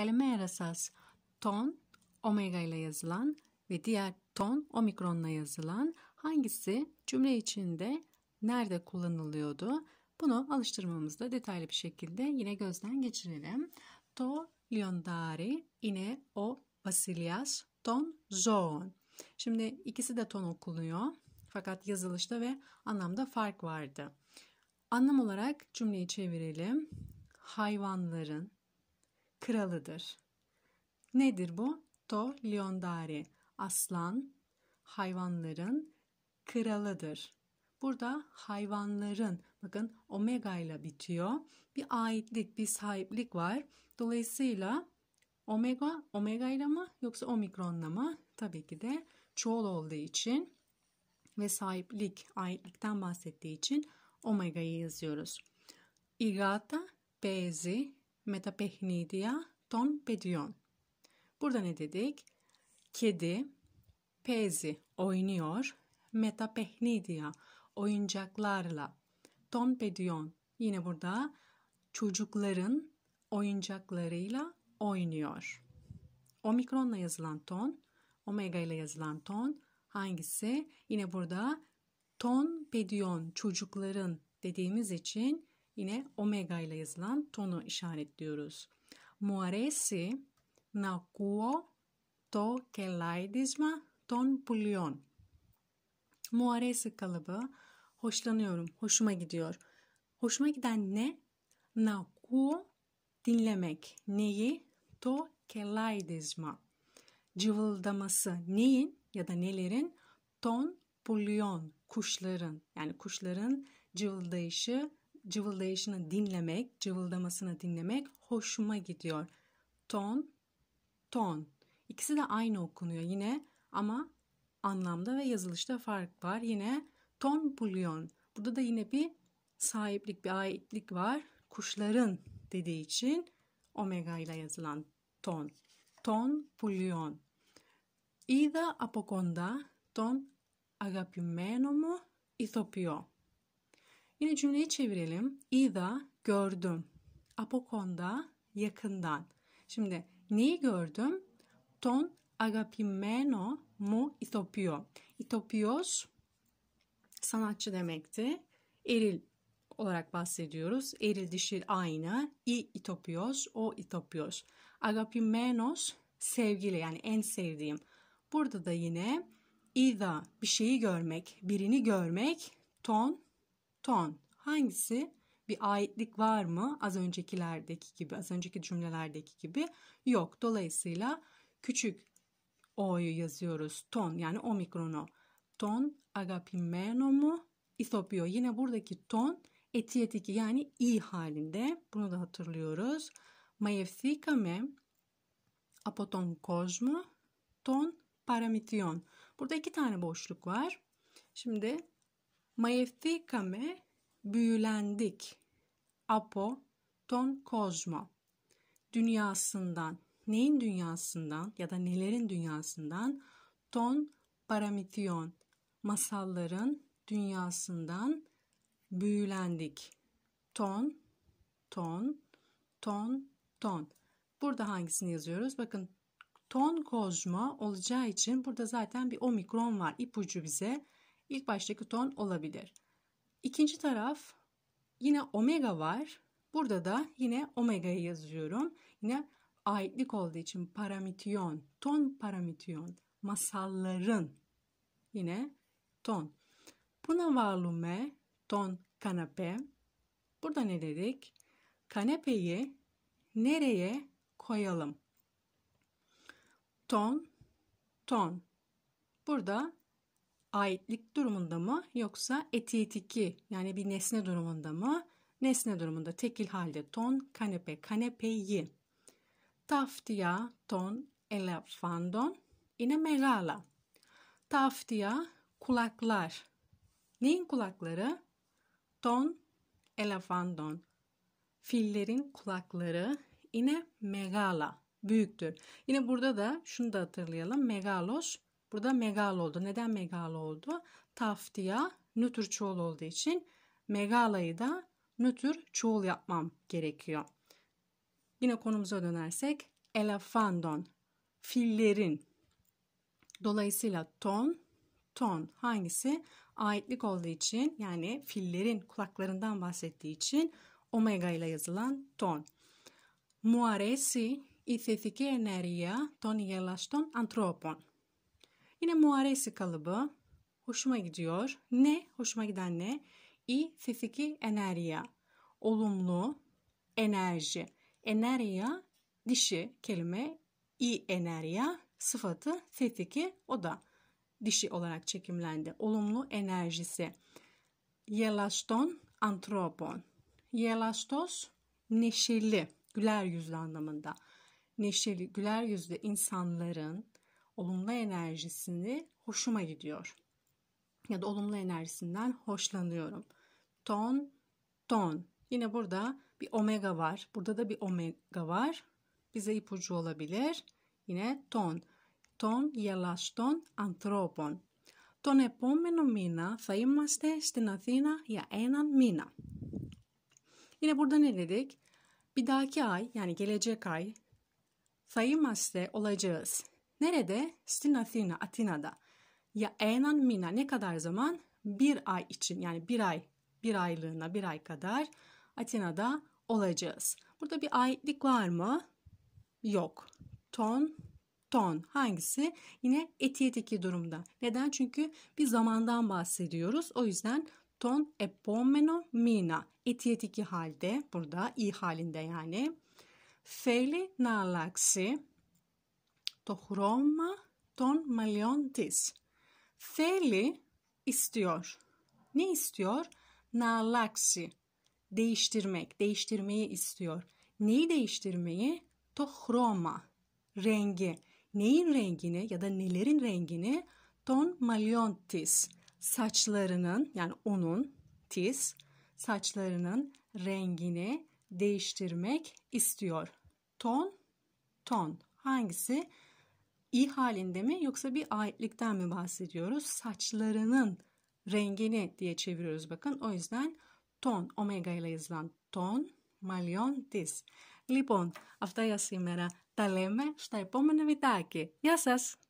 Καλημέρα σας. Ton, omega ile yazılan ve diğer ton, omikronla yazılan hangisi cümle içinde nerede kullanılıyordu? Bunu alıştırmamızda detaylı bir şekilde yine gözden geçirelim. To liondari ine o basilias ton zoon. Şimdi ikisi de ton okunuyor. Fakat yazılışta ve anlamda fark vardı. Anlam olarak cümleyi çevirelim. Hayvanların, kralıdır. Nedir bu? To Liondari. Aslan hayvanların kralıdır. Burada hayvanların bakın omega ile bitiyor. Bir aitlik, bir sahiplik var. Dolayısıyla omega omega ile mi yoksa omikronla mı? Tabii ki de çoğul olduğu için ve sahiplik, aitlikten bahsettiği için omega'yı yazıyoruz. Igata, Bezi, με τα παιχνίδια των παιδιών. Burada ne dedik? Kedi pezi oynuyor με τα παιχνίδια, oyuncaklarla. Ton παιδιών. Yine burada çocukların oyuncaklarıyla oynuyor. Omikronla yazılan ton, omega ile yazılan ton hangisi? Yine burada ton pedion çocukların dediğimiz için yine omega ile yazılan tonu işaretliyoruz. Muaresi na kuo to kelaidizma ton pulyon. Muaresi kalıbı hoşlanıyorum, hoşuma gidiyor. Hoşuma giden ne? Na kuo dinlemek. Neyi? To kelaidizma. Cıvıldaması neyin ya da nelerin? Ton pulyon. Kuşların yani kuşların cıvıldayışı cıvıldayışını dinlemek, cıvıldamasını dinlemek hoşuma gidiyor. Ton, ton. İkisi de aynı okunuyor yine ama anlamda ve yazılışta fark var. Yine ton bulyon. Burada da yine bir sahiplik, bir aitlik var. Kuşların dediği için omega ile yazılan ton. Ton bulyon. İda apokonda ton τον ithopio. Yine cümleyi çevirelim. İda gördüm. Apokonda yakından. Şimdi neyi gördüm? Ton agapimeno mu itopio. Itopios sanatçı demekti. Eril olarak bahsediyoruz. Eril dişil aynı. I itopios, o itopios. Agapimenos sevgili yani en sevdiğim. Burada da yine ida bir şeyi görmek, birini görmek, ton ton. Hangisi? Bir aitlik var mı? Az öncekilerdeki gibi, az önceki cümlelerdeki gibi yok. Dolayısıyla küçük o'yu yazıyoruz. Ton yani omikronu. Ton agapimeno mu? İthopio. Yine buradaki ton etiyetiki yani i halinde. Bunu da hatırlıyoruz. Mayevsikame από apoton κόσμο ton paramition. Burada iki tane boşluk var. Şimdi Maethikame büyülendik. Apo ton kozmo. Dünyasından, neyin dünyasından ya da nelerin dünyasından? Ton paramition Masalların dünyasından büyülendik. Ton, ton, ton, ton. Burada hangisini yazıyoruz? Bakın ton kozmo olacağı için burada zaten bir omikron var. ipucu bize ilk baştaki ton olabilir. İkinci taraf yine omega var. Burada da yine omega'yı yazıyorum. Yine aitlik olduğu için paramityon, ton paramityon, masalların yine ton. Punavalume, ton kanape. Burada ne dedik? Kanepeyi nereye koyalım? Ton, ton. Burada aitlik durumunda mı yoksa etiyetiki yani bir nesne durumunda mı? Nesne durumunda tekil halde ton, kanepe, kanepeyi. Taftia, ton, elefandon. Yine merala. Taftia, kulaklar. Neyin kulakları? Ton, elefandon. Fillerin kulakları. Yine megala, büyüktür. Yine burada da şunu da hatırlayalım. Megalos, Burada megal oldu. Neden megal oldu? Taftiya nötr çoğul olduğu için megalayı da nötr çoğul yapmam gerekiyor. Yine konumuza dönersek elefandon fillerin dolayısıyla ton ton hangisi aitlik olduğu için yani fillerin kulaklarından bahsettiği için omega ile yazılan ton. Mu aresi η θετική ενέργεια των Yine muaresi kalıbı. Hoşuma gidiyor. Ne? Hoşuma giden ne? i fiziki enerya. Olumlu enerji. Enerya dişi kelime. i enerya sıfatı fiziki. o da dişi olarak çekimlendi. Olumlu enerjisi. Yelaston antropon. Yelastos neşeli, güler yüzlü anlamında. Neşeli, güler yüzlü insanların olumlu enerjisini hoşuma gidiyor. Ya da olumlu enerjisinden hoşlanıyorum. Ton, ton. Yine burada bir omega var. Burada da bir omega var. Bize ipucu olabilir. Yine ton. Ton, γελαστόν, ανθρώπων. Τον επόμενο μήνα θα είμαστε στην Αθήνα για έναν μήνα. Yine burada ne dedik? Bir dahaki ay yani gelecek ay θα είμαστε olacağız. Nerede? Στην Athena, Atina'da. Ya enan mina, ne kadar zaman? Bir ay için yani bir ay, bir aylığına bir ay kadar Atina'da olacağız. Burada bir aylık var mı? Yok. Ton, ton hangisi? Yine etiyeteki durumda. Neden? Çünkü bir zamandan bahsediyoruz. O yüzden ton epomeno mina. Etiyeteki halde burada, i halinde yani. Feli na alaksi το χρώμα των μαλλιών της. Θέλει, istiyor. Ne istiyor? Να αλλάξει. Değiştirmek, değiştirmeyi istiyor. Neyi değiştirmeyi? To chroma rengi. Neyin rengini ya da nelerin rengini? Ton malyon tis. Saçlarının yani onun tis saçlarının rengini değiştirmek istiyor. Ton, ton. Hangisi? iyi halinde mi yoksa bir aitlikten mi bahsediyoruz? Saçlarının rengini diye çeviriyoruz bakın. O yüzden ton, omega ile yazılan ton, μαλλιών της. Λοιπόν, αυτά για σήμερα. Τα λέμε στο επόμενο βιντεάκι. Γεια σας!